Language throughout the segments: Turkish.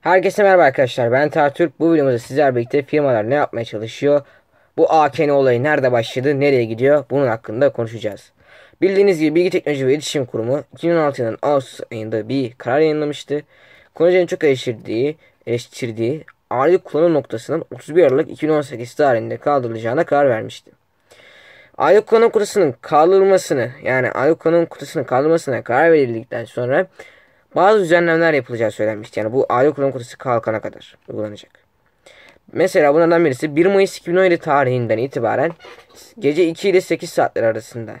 Herkese merhaba arkadaşlar ben Tartürk. Bu videomuzda sizler birlikte firmalar ne yapmaya çalışıyor? Bu AKN olayı nerede başladı? Nereye gidiyor? Bunun hakkında konuşacağız. Bildiğiniz gibi Bilgi Teknoloji ve İletişim Kurumu 2016 yılının Ağustos ayında bir karar yayınlamıştı. Konucanın çok eleştirdiği, eleştirdiği adil kullanım noktasının 31 Aralık 2018 tarihinde kaldırılacağına karar vermişti. Aylık kullanım kutusunun kaldırılmasını yani aylık kullanım kutusunun kaldırılmasına karar verildikten sonra bazı düzenlemeler yapılacağı söylenmişti. Yani bu aile kurum kotası kalkana kadar uygulanacak. Mesela bunlardan birisi 1 Mayıs 2017 tarihinden itibaren gece 2 ile 8 saatler arasında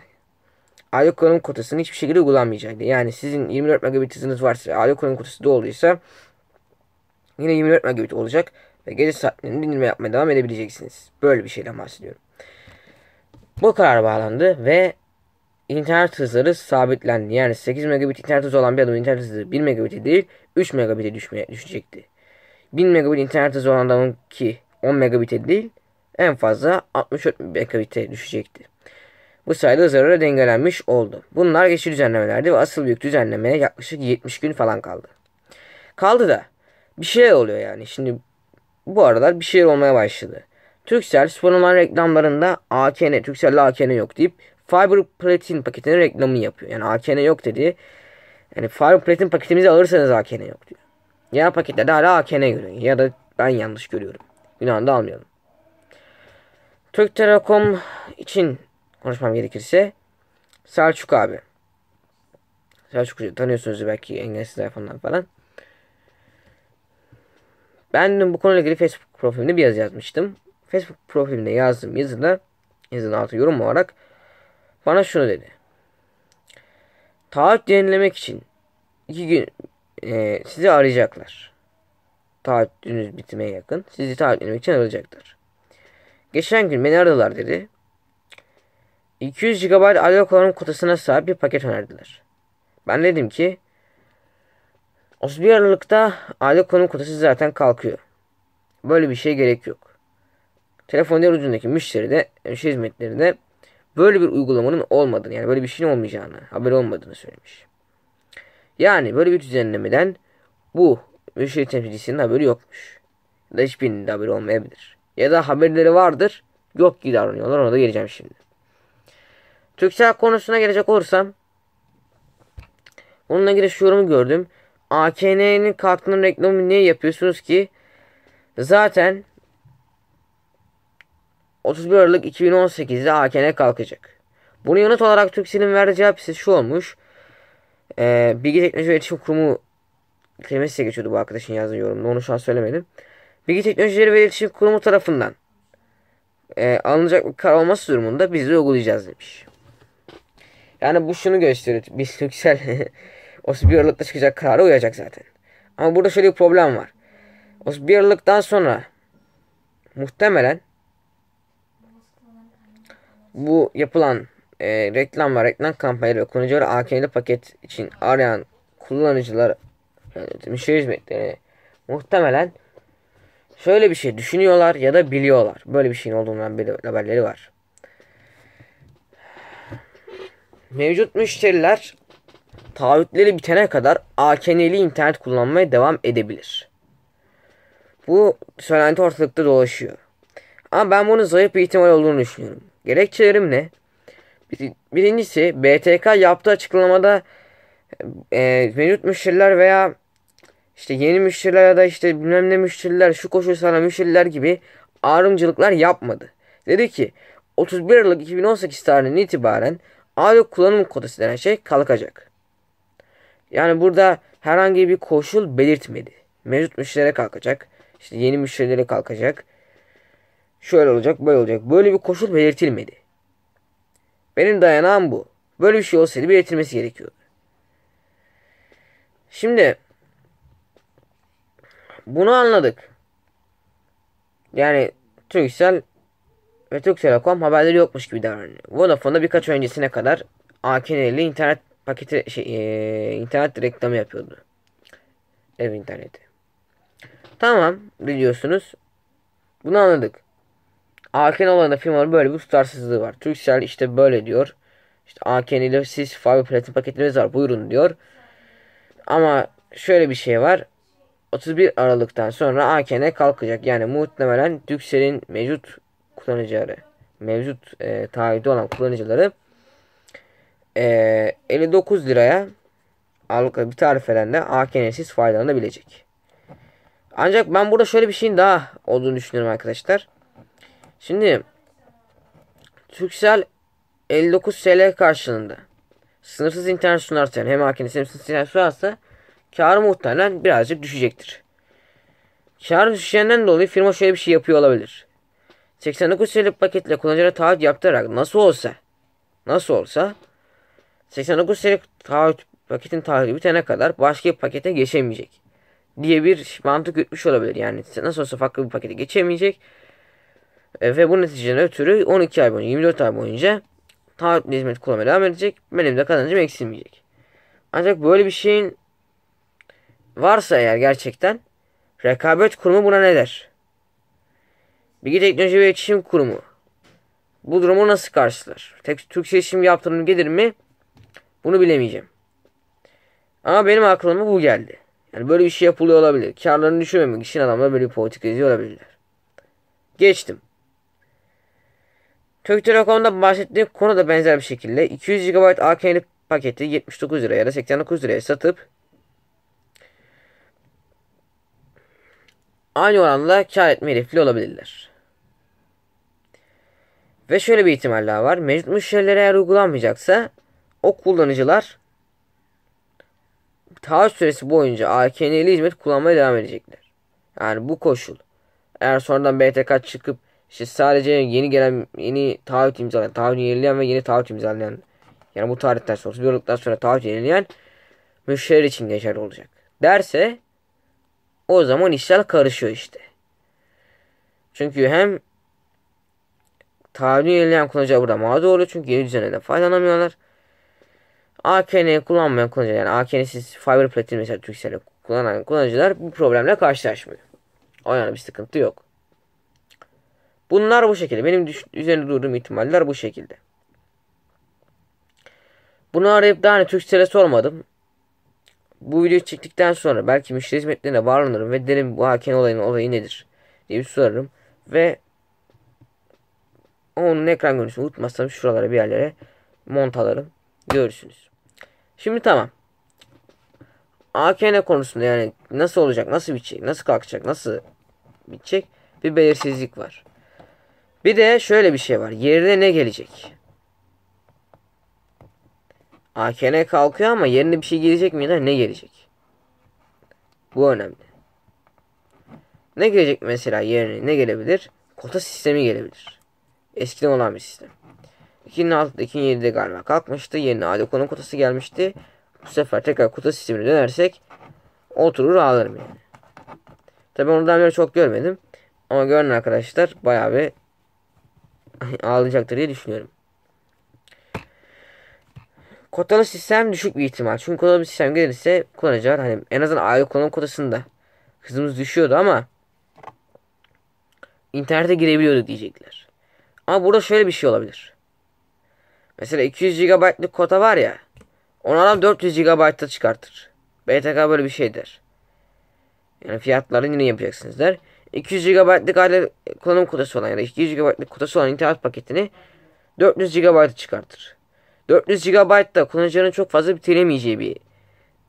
aile kurum kotasının hiçbir şekilde uygulanmayacaktı. Yani sizin 24 megabit hızınız varsa aile kurum kotası dolduysa yine 24 megabit olacak ve gece saatlerinde dinleme yapmaya devam edebileceksiniz. Böyle bir şeyden bahsediyorum. Bu karar bağlandı ve internet hızları sabitlendi. Yani 8 megabit internet hızı olan bir adamın internet hızı 1 megabit değil 3 megabit'e düşmeye, düşecekti. 1000 megabit internet hızı olan adamın ki 10 megabit'e değil en fazla 64 megabit'e düşecekti. Bu sayede zarara dengelenmiş oldu. Bunlar geçici düzenlemelerdi ve asıl büyük düzenlemeye yaklaşık 70 gün falan kaldı. Kaldı da bir şey oluyor yani. Şimdi bu aralar bir şey olmaya başladı. Türksel spor reklamlarında AKN, Türkcell'le AKN yok deyip Fiber Platin paketinin reklamını yapıyor. Yani AKN yok dedi. Yani Fiber Platin paketimizi alırsanız AKN yok diyor. Ya paketlerde hala AKN görüyor. Ya da ben yanlış görüyorum. Günahını da almayalım. Türk Telekom için konuşmam gerekirse Selçuk abi. Selçuk Selçuk'u tanıyorsunuz belki engelsiz telefonlar falan. Ben dün bu konuyla ilgili Facebook profilimde bir yazı yazmıştım. Facebook profilimde yazdım yazıda yazının altı yorum olarak bana şunu dedi. Taahhüt yenilemek için iki gün e, sizi arayacaklar. Taahhütünüz bitmeye yakın. Sizi taahhüt yenilemek için arayacaklar. Geçen gün beni aradılar dedi. 200 GB alya kullanım kotasına sahip bir paket önerdiler. Ben dedim ki 31 Aralık'ta aile kullanım kotası zaten kalkıyor. Böyle bir şey gerek yok. Telefon ucundaki müşteri de, müşteri hizmetleri de böyle bir uygulamanın olmadığını yani böyle bir şeyin olmayacağını haber olmadığını söylemiş. Yani böyle bir düzenlemeden bu müşteri temsilcisinin haberi yokmuş. Ya da hiçbirinin de haberi olmayabilir. Ya da haberleri vardır yok gibi davranıyorlar ona da geleceğim şimdi. Türksel konusuna gelecek olursam onunla ilgili şu yorumu gördüm. AKN'nin kalktığının reklamını niye yapıyorsunuz ki? Zaten 31 Aralık 2018'de AKN kalkacak. Buna yanıt olarak Türkcell'in verdiği cevap ise şu olmuş. E, Bilgi Teknoloji ve İletişim Kurumu kelimesi geçiyordu bu arkadaşın yazdığı yorumda. Onu şu an söylemedim. Bilgi Teknolojileri ve İletişim Kurumu tarafından e, alınacak bir karar olması durumunda biz de uygulayacağız demiş. Yani bu şunu gösteriyor. Biz Türksel 31 Aralık'ta çıkacak kararı uyacak zaten. Ama burada şöyle bir problem var. 31 Aralık'tan sonra muhtemelen bu yapılan e, reklam ve reklam kampanyaları ve kullanıcılara AKL paket için arayan kullanıcılar yani müşteri hizmetleri muhtemelen şöyle bir şey düşünüyorlar ya da biliyorlar. Böyle bir şeyin olduğundan bir haberleri var. Mevcut müşteriler taahhütleri bitene kadar AKN'li internet kullanmaya devam edebilir. Bu söylenti ortalıkta dolaşıyor. Ama ben bunun zayıf bir ihtimal olduğunu düşünüyorum. Gerekçelerim ne? birincisi BTK yaptığı açıklamada e, mevcut müşteriler veya işte yeni müşteriler ya da işte bilmem ne müşteriler şu koşul sana müşteriler gibi ayrımcılıklar yapmadı. Dedi ki 31 Aralık 2018 tarihinden itibaren adil kullanım kodası denen şey kalkacak. Yani burada herhangi bir koşul belirtmedi. Mevcut müşterilere kalkacak. İşte yeni müşterilere kalkacak şöyle olacak, böyle olacak. Böyle bir koşul belirtilmedi. Benim dayanağım bu. Böyle bir şey olsaydı belirtilmesi gerekiyordu. Şimdi bunu anladık. Yani Turkcell ve Türk Telekom haberleri yokmuş gibi davranıyor. Vodafone'da birkaç öncesine kadar AKN'li internet paketi şey, e, internet reklamı yapıyordu. Ev interneti. Tamam biliyorsunuz. Bunu anladık. Aken olan da firmanın böyle bir tutarsızlığı var. Turkcell işte böyle diyor. İşte Aken ile siz fiber platin paketleriniz var buyurun diyor. Ama şöyle bir şey var. 31 Aralık'tan sonra Aken'e kalkacak. Yani muhtemelen Turkcell'in mevcut kullanıcıları, mevcut e, taahhüdü olan kullanıcıları e, 59 liraya Aralık'ta bir tarifeden de Aken'e siz faydalanabilecek. Ancak ben burada şöyle bir şeyin daha olduğunu düşünüyorum arkadaşlar. Şimdi Türkcell 59 TL karşılığında sınırsız internet sunarsa yani hem makinesi hem sınırsız internet sunarsa kar muhtemelen birazcık düşecektir. Kar düşeceğinden dolayı firma şöyle bir şey yapıyor olabilir. 89 TL'lik paketle kullanıcılara taahhüt yaptırarak nasıl olsa nasıl olsa 89 TL'lik taahhüt paketin taahhüdü bitene kadar başka bir pakete geçemeyecek diye bir mantık yürütmüş olabilir. Yani nasıl olsa farklı bir pakete geçemeyecek e, ve bu neticeden ötürü 12 ay boyunca 24 ay boyunca taahhütlü hizmet kullanmaya devam edecek. Benim de kazancım eksilmeyecek. Ancak böyle bir şeyin varsa eğer gerçekten rekabet kurumu buna ne der? Bilgi Teknoloji ve İletişim Kurumu bu durumu nasıl karşılar? Tek Türkçe iletişim yaptırım gelir mi? Bunu bilemeyeceğim. Ama benim aklıma bu geldi. Yani böyle bir şey yapılıyor olabilir. Karlarını düşürmemek için adamlar böyle bir politika izliyor olabilirler. Geçtim. Türk Telekom'da bahsettiğim konu da benzer bir şekilde 200 GB AKN paketi 79 liraya ya da 89 liraya satıp aynı oranla kar etme hedefli olabilirler. Ve şöyle bir ihtimal daha var. Mevcut müşterilere eğer uygulanmayacaksa o kullanıcılar taahhüt süresi boyunca AKN'li hizmet kullanmaya devam edecekler. Yani bu koşul. Eğer sonradan BTK çıkıp işte sadece yeni gelen yeni taahhüt imzalayan, taahhüt yenileyen ve yeni taahhüt imzalayan yani bu tarihten sonra 31 Aralık'tan sonra taahhüt yenileyen müşteri için geçerli olacak. Derse o zaman işler karışıyor işte. Çünkü hem taahhüdü yenileyen kullanıcı burada mağdur oluyor çünkü yeni düzeneden faydalanamıyorlar. AKN kullanmayan kullanıcılar yani AKN'siz fiber platin mesela Türkcell'e kullanan kullanıcılar bu problemle karşılaşmıyor. O yani bir sıkıntı yok. Bunlar bu şekilde. Benim üzerinde durduğum ihtimaller bu şekilde. Bunu arayıp daha hani Türksel'e sormadım. Bu videoyu çektikten sonra belki müşteri hizmetlerine bağlanırım ve derim bu hakem olayının olayı nedir diye bir sorarım. Ve onun ekran görüntüsünü unutmazsam şuralara bir yerlere montalarım. Görürsünüz. Şimdi tamam. AKN konusunda yani nasıl olacak, nasıl bitecek, nasıl kalkacak, nasıl bitecek bir belirsizlik var. Bir de şöyle bir şey var. Yerine ne gelecek? AKN kalkıyor ama yerine bir şey gelecek mi ya da ne gelecek? Bu önemli. Ne gelecek mesela yerine? Ne gelebilir? Kota sistemi gelebilir. Eskiden olan bir sistem. 2006'da 2007'de galiba kalkmıştı. Yerine Adeko'nun kotası gelmişti. Bu sefer tekrar kota sistemine dönersek oturur ağlarım yani. Tabi ondan beri çok görmedim. Ama görün arkadaşlar bayağı bir ağlayacaktır diye düşünüyorum. Kotalı sistem düşük bir ihtimal. Çünkü kotalı bir sistem gelirse kullanıcılar hani en azından aile kullanım kotasında hızımız düşüyordu ama internete girebiliyordu diyecekler. Ama burada şöyle bir şey olabilir. Mesela 200 GB'lık kota var ya. Onu adam 400 GB'da çıkartır. BTK böyle bir şey der. Yani fiyatlarını yine yapacaksınız der. 200 GB'lık aile kullanım kotası olan ya da 200 GB'lık kotası olan internet paketini 400 GB'a çıkartır. 400 GB da kullanıcıların çok fazla bitiremeyeceği bir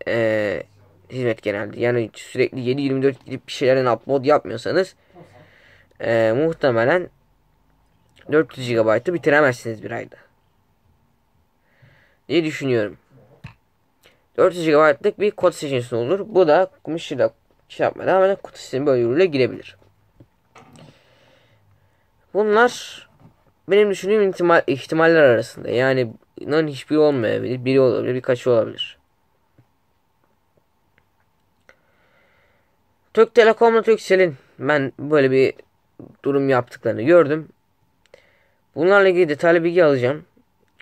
e, hizmet genelde. Yani sürekli 7-24 gidip bir şeylerden upload yapmıyorsanız e, muhtemelen 400 GB'ı bitiremezsiniz bir ayda. Diye düşünüyorum. 400 GB'lık bir kod seçeneği olur. Bu da Mishra şey yapmadan hemen kutu sistemi böyle yürürlüğe girebilir. Bunlar benim düşündüğüm ihtimal, ihtimaller arasında. Yani inan hiçbiri olmayabilir. Biri olabilir, birkaçı olabilir. Türk Telekom'la Türkcell'in ben böyle bir durum yaptıklarını gördüm. Bunlarla ilgili detaylı bilgi alacağım.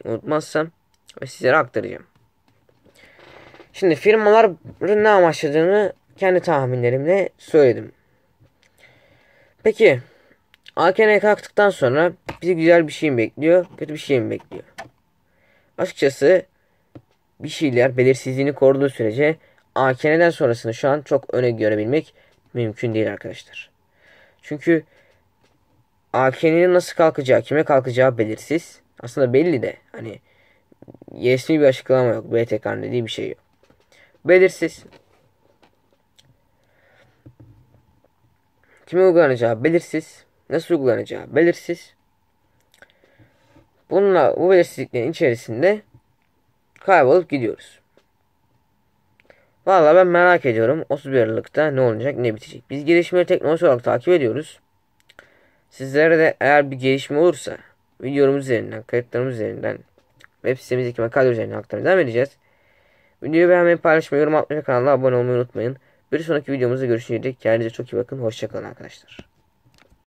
Unutmazsam ve sizlere aktaracağım. Şimdi firmaların ne amaçladığını kendi tahminlerimle söyledim. Peki AKN'ye kalktıktan sonra bizi güzel bir şey mi bekliyor, kötü bir şey mi bekliyor? Açıkçası bir şeyler belirsizliğini koruduğu sürece AKN'den sonrasını şu an çok öne görebilmek mümkün değil arkadaşlar. Çünkü AKN'nin nasıl kalkacağı, kime kalkacağı belirsiz. Aslında belli de hani resmi bir açıklama yok. BTK'nın dediği bir şey yok. Belirsiz. Kime uygulanacağı belirsiz nasıl uygulanacağı belirsiz. Bununla bu belirsizliklerin içerisinde kaybolup gidiyoruz. Valla ben merak ediyorum 31 Aralık'ta ne olacak ne bitecek. Biz gelişmeleri teknoloji olarak takip ediyoruz. Sizlere de eğer bir gelişme olursa videomuz üzerinden, kayıtlarımız üzerinden, web sitemizdeki makale üzerinden aktarmaya devam Videoyu beğenmeyi, paylaşmayı, yorum atmayı ve kanala abone olmayı unutmayın. Bir sonraki videomuzda görüşünceye dek kendinize çok iyi bakın. Hoşçakalın arkadaşlar.